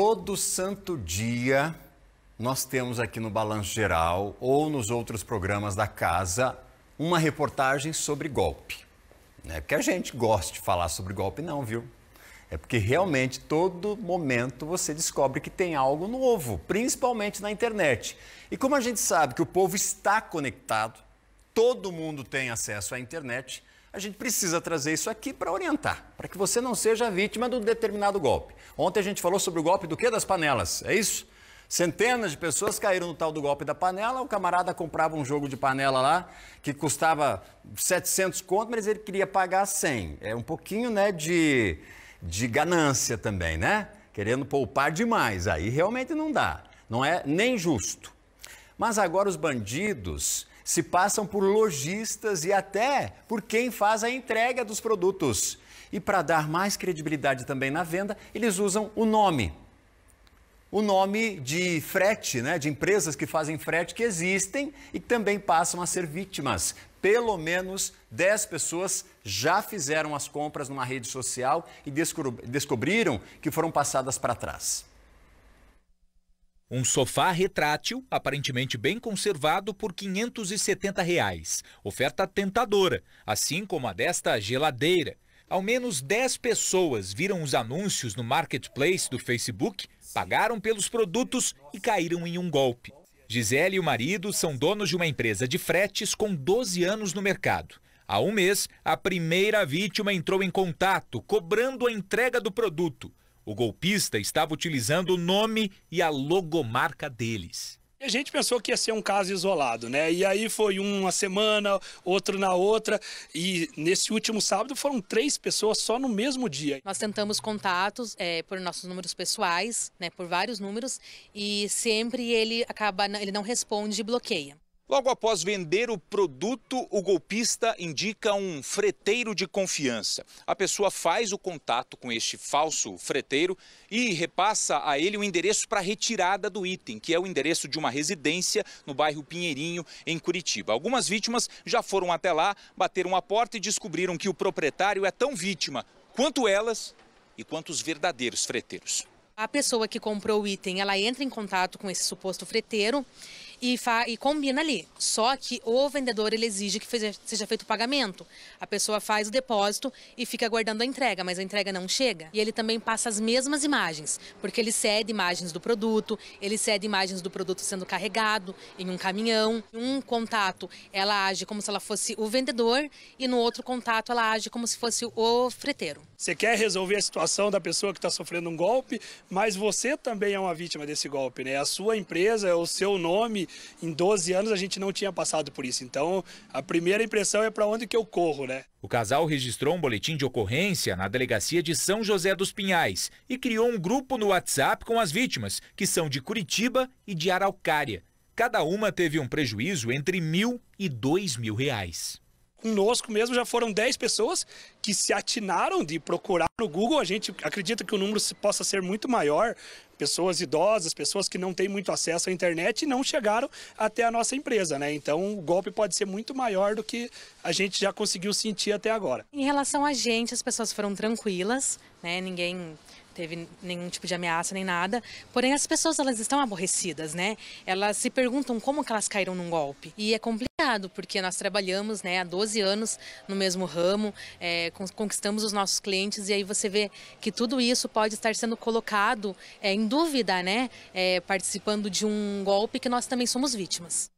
todo santo dia nós temos aqui no Balanço Geral ou nos outros programas da casa uma reportagem sobre golpe. Não é porque a gente gosta de falar sobre golpe, não, viu? É porque realmente todo momento você descobre que tem algo novo, principalmente na internet. E como a gente sabe que o povo está conectado, todo mundo tem acesso à internet, a gente precisa trazer isso aqui para orientar, para que você não seja vítima de um determinado golpe. Ontem a gente falou sobre o golpe do que Das panelas, é isso? Centenas de pessoas caíram no tal do golpe da panela. O camarada comprava um jogo de panela lá que custava 700 conto, mas ele queria pagar 100. É um pouquinho, né, de, de ganância também, né? Querendo poupar demais. Aí realmente não dá. Não é nem justo. Mas agora os bandidos, se passam por lojistas e até por quem faz a entrega dos produtos. E para dar mais credibilidade também na venda, eles usam o nome. O nome de frete, né, de empresas que fazem frete que existem e que também passam a ser vítimas. Pelo menos 10 pessoas já fizeram as compras numa rede social e descobriram que foram passadas para trás. Um sofá retrátil, aparentemente bem conservado, por R$ 570. Reais. Oferta tentadora, assim como a desta geladeira. Ao menos 10 pessoas viram os anúncios no marketplace do Facebook, pagaram pelos produtos e caíram em um golpe. Gisele e o marido são donos de uma empresa de fretes com 12 anos no mercado. Há um mês, a primeira vítima entrou em contato, cobrando a entrega do produto. O golpista estava utilizando o nome e a logomarca deles. A gente pensou que ia ser um caso isolado, né? E aí foi uma semana, outro na outra, e nesse último sábado foram três pessoas só no mesmo dia. Nós tentamos contatos é, por nossos números pessoais, né? Por vários números, e sempre ele acaba, ele não responde e bloqueia. Logo após vender o produto, o golpista indica um freteiro de confiança. A pessoa faz o contato com este falso freteiro e repassa a ele o endereço para retirada do item, que é o endereço de uma residência no bairro Pinheirinho, em Curitiba. Algumas vítimas já foram até lá, bateram a porta e descobriram que o proprietário é tão vítima quanto elas e quanto os verdadeiros freteiros. A pessoa que comprou o item, ela entra em contato com esse suposto freteiro e, e combina ali. Só que o vendedor ele exige que seja feito o pagamento. A pessoa faz o depósito e fica aguardando a entrega, mas a entrega não chega. E ele também passa as mesmas imagens, porque ele cede imagens do produto, ele cede imagens do produto sendo carregado em um caminhão. Em um contato, ela age como se ela fosse o vendedor e no outro contato ela age como se fosse o freteiro. Você quer resolver a situação da pessoa que está sofrendo um golpe, mas você também é uma vítima desse golpe, né? A sua empresa, o seu nome em 12 anos a gente não tinha passado por isso. Então, a primeira impressão é para onde que eu corro, né? O casal registrou um boletim de ocorrência na delegacia de São José dos Pinhais e criou um grupo no WhatsApp com as vítimas, que são de Curitiba e de Araucária. Cada uma teve um prejuízo entre mil e dois mil reais conosco mesmo já foram 10 pessoas que se atinaram de procurar no Google. A gente acredita que o número possa ser muito maior, pessoas idosas, pessoas que não têm muito acesso à internet e não chegaram até a nossa empresa, né? Então o golpe pode ser muito maior do que a gente já conseguiu sentir até agora. Em relação a gente, as pessoas foram tranquilas, né? Ninguém teve nenhum tipo de ameaça nem nada. Porém, as pessoas elas estão aborrecidas, né? Elas se perguntam como que elas caíram num golpe. E é complicado, porque nós trabalhamos né, há 12 anos no mesmo ramo, é, conquistamos os nossos clientes, e aí você vê que tudo isso pode estar sendo colocado é, em dúvida, né? É, participando de um golpe que nós também somos vítimas.